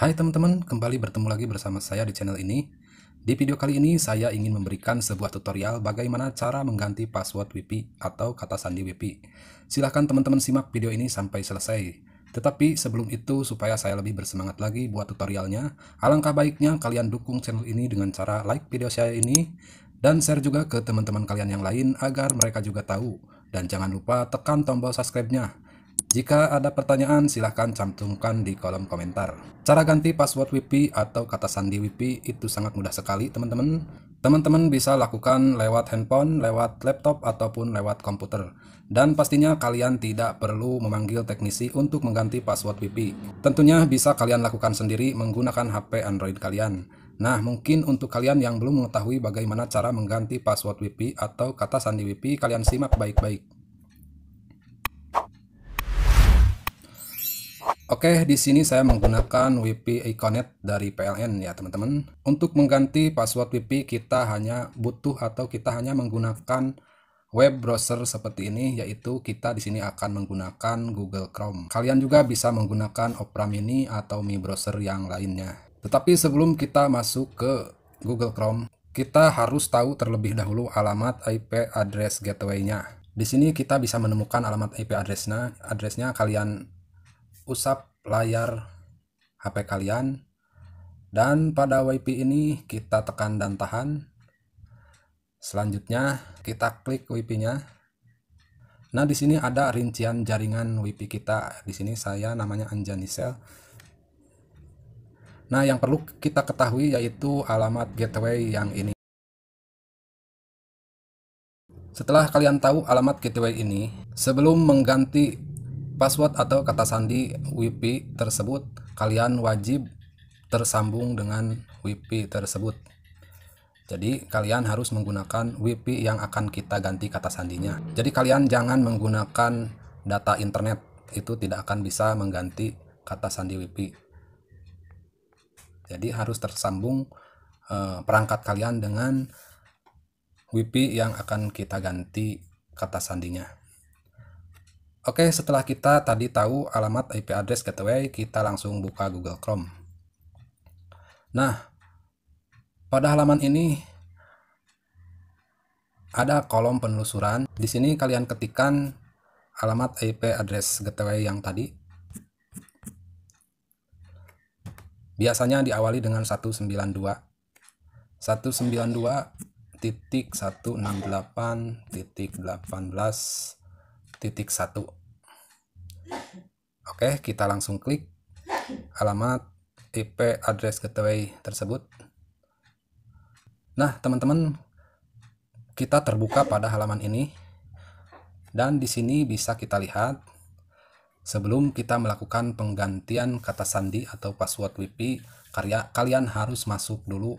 Hai teman-teman, kembali bertemu lagi bersama saya di channel ini. Di video kali ini saya ingin memberikan sebuah tutorial bagaimana cara mengganti password WiFi atau kata sandi WiFi. Silahkan teman-teman simak video ini sampai selesai. Tetapi sebelum itu supaya saya lebih bersemangat lagi buat tutorialnya, alangkah baiknya kalian dukung channel ini dengan cara like video saya ini dan share juga ke teman-teman kalian yang lain agar mereka juga tahu. Dan jangan lupa tekan tombol subscribe-nya jika ada pertanyaan, silahkan cantumkan di kolom komentar. Cara ganti password WiFi atau kata sandi WiFi itu sangat mudah sekali, teman-teman. Teman-teman bisa lakukan lewat handphone, lewat laptop, ataupun lewat komputer. Dan pastinya kalian tidak perlu memanggil teknisi untuk mengganti password WiFi. Tentunya bisa kalian lakukan sendiri menggunakan HP Android kalian. Nah, mungkin untuk kalian yang belum mengetahui bagaimana cara mengganti password WiFi atau kata sandi WiFi, kalian simak baik-baik. Oke, di sini saya menggunakan WP Iconet dari PLN ya teman-teman. Untuk mengganti password WP kita hanya butuh atau kita hanya menggunakan web browser seperti ini yaitu kita di sini akan menggunakan Google Chrome. Kalian juga bisa menggunakan Opera Mini atau Mi browser yang lainnya. Tetapi sebelum kita masuk ke Google Chrome, kita harus tahu terlebih dahulu alamat IP address gateway-nya. Di sini kita bisa menemukan alamat IP address-nya. Address-nya kalian usap layar HP kalian dan pada WiFi ini kita tekan dan tahan selanjutnya kita klik WiFi nya nah di sini ada rincian jaringan WiFi kita di sini saya namanya Anjanisel nah yang perlu kita ketahui yaitu alamat gateway yang ini setelah kalian tahu alamat gateway ini sebelum mengganti Password atau kata sandi WiFi tersebut kalian wajib tersambung dengan WiFi tersebut. Jadi kalian harus menggunakan WiFi yang akan kita ganti kata sandinya. Jadi kalian jangan menggunakan data internet itu tidak akan bisa mengganti kata sandi WiFi. Jadi harus tersambung eh, perangkat kalian dengan WiFi yang akan kita ganti kata sandinya. Oke, setelah kita tadi tahu alamat IP address gateway, kita langsung buka Google Chrome. Nah, pada halaman ini ada kolom penelusuran. Di sini kalian ketikkan alamat IP address gateway yang tadi. Biasanya diawali dengan 192. 192 titik 168 titik 18 titik satu. Oke, kita langsung klik alamat IP address gateway tersebut. Nah, teman-teman, kita terbuka pada halaman ini. Dan di sini bisa kita lihat sebelum kita melakukan penggantian kata sandi atau password WiFi, karya kalian harus masuk dulu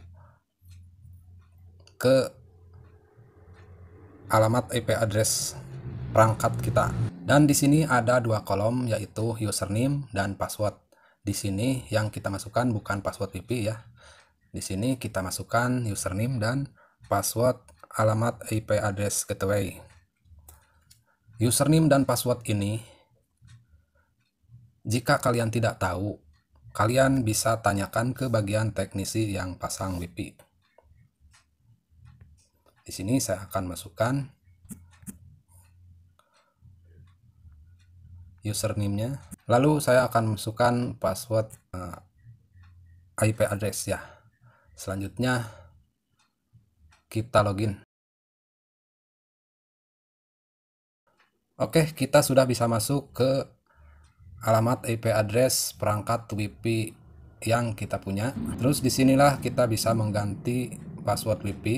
ke alamat IP address perangkat kita. Dan di sini ada dua kolom yaitu username dan password. Di sini yang kita masukkan bukan password IP ya. Di sini kita masukkan username dan password alamat IP address gateway. Username dan password ini jika kalian tidak tahu, kalian bisa tanyakan ke bagian teknisi yang pasang WiFi. Di sini saya akan masukkan username-nya. Lalu saya akan masukkan password uh, eh, IP address ya. Selanjutnya kita login. Oke, kita sudah bisa masuk ke alamat IP address perangkat WiFi yang kita punya. Terus disinilah kita bisa mengganti password WiFi.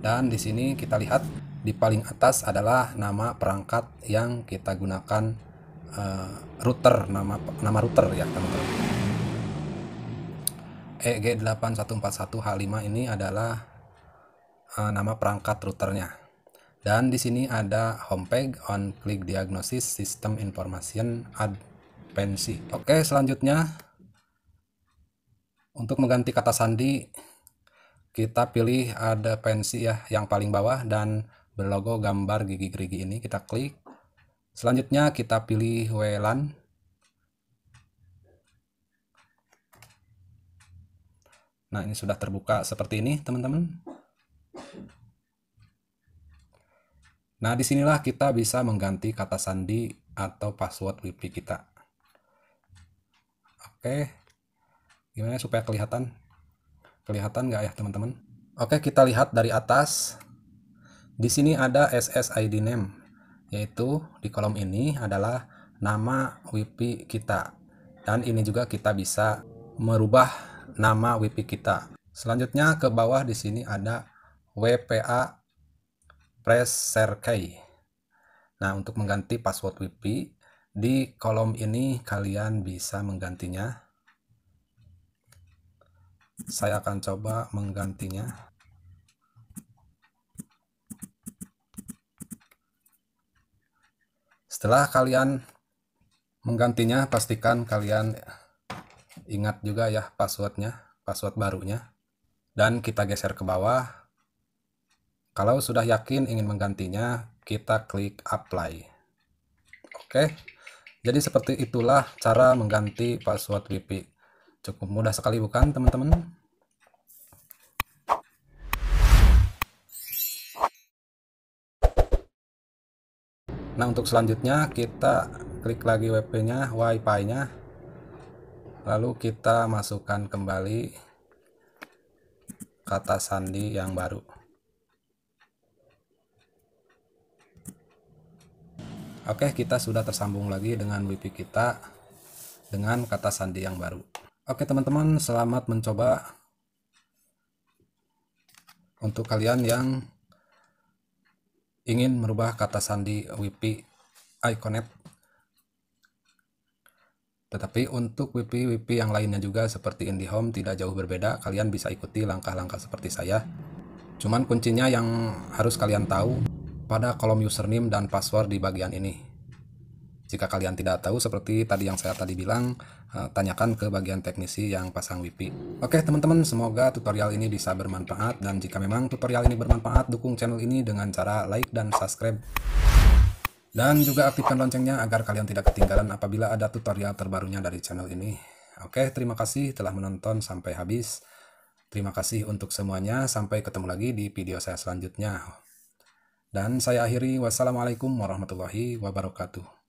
Dan di sini kita lihat di paling atas adalah nama perangkat yang kita gunakan uh, router nama nama router ya teman-teman. EG8141H5 ini adalah uh, nama perangkat routernya. Dan di sini ada homepage on click diagnosis system information pensi Oke, selanjutnya untuk mengganti kata sandi kita pilih ada pensi ya yang paling bawah dan berlogo gambar gigi gerigi ini kita klik selanjutnya kita pilih WLAN nah ini sudah terbuka seperti ini teman-teman nah disinilah kita bisa mengganti kata sandi atau password wifi kita oke gimana supaya kelihatan kelihatan nggak ya teman-teman oke kita lihat dari atas di sini ada SSID name, yaitu di kolom ini adalah nama WP kita. Dan ini juga kita bisa merubah nama WP kita. Selanjutnya ke bawah di sini ada WPA Press Serkey. Nah, untuk mengganti password WP di kolom ini kalian bisa menggantinya. Saya akan coba menggantinya. Setelah kalian menggantinya, pastikan kalian ingat juga ya passwordnya, password barunya. Dan kita geser ke bawah. Kalau sudah yakin ingin menggantinya, kita klik apply. Oke, jadi seperti itulah cara mengganti password WP. Cukup mudah sekali bukan teman-teman? nah untuk selanjutnya kita klik lagi WP nya WiFi nya lalu kita masukkan kembali kata sandi yang baru Oke kita sudah tersambung lagi dengan WiFi kita dengan kata sandi yang baru Oke teman-teman selamat mencoba untuk kalian yang ingin merubah kata sandi WP iconet tetapi untuk WP-WP yang lainnya juga seperti IndiHome tidak jauh berbeda, kalian bisa ikuti langkah-langkah seperti saya. Cuman kuncinya yang harus kalian tahu pada kolom username dan password di bagian ini. Jika kalian tidak tahu seperti tadi yang saya tadi bilang, eh, tanyakan ke bagian teknisi yang pasang wifi. Oke teman-teman, semoga tutorial ini bisa bermanfaat dan jika memang tutorial ini bermanfaat, dukung channel ini dengan cara like dan subscribe. Dan juga aktifkan loncengnya agar kalian tidak ketinggalan apabila ada tutorial terbarunya dari channel ini. Oke, terima kasih telah menonton sampai habis. Terima kasih untuk semuanya. Sampai ketemu lagi di video saya selanjutnya. Dan saya akhiri, wassalamualaikum warahmatullahi wabarakatuh.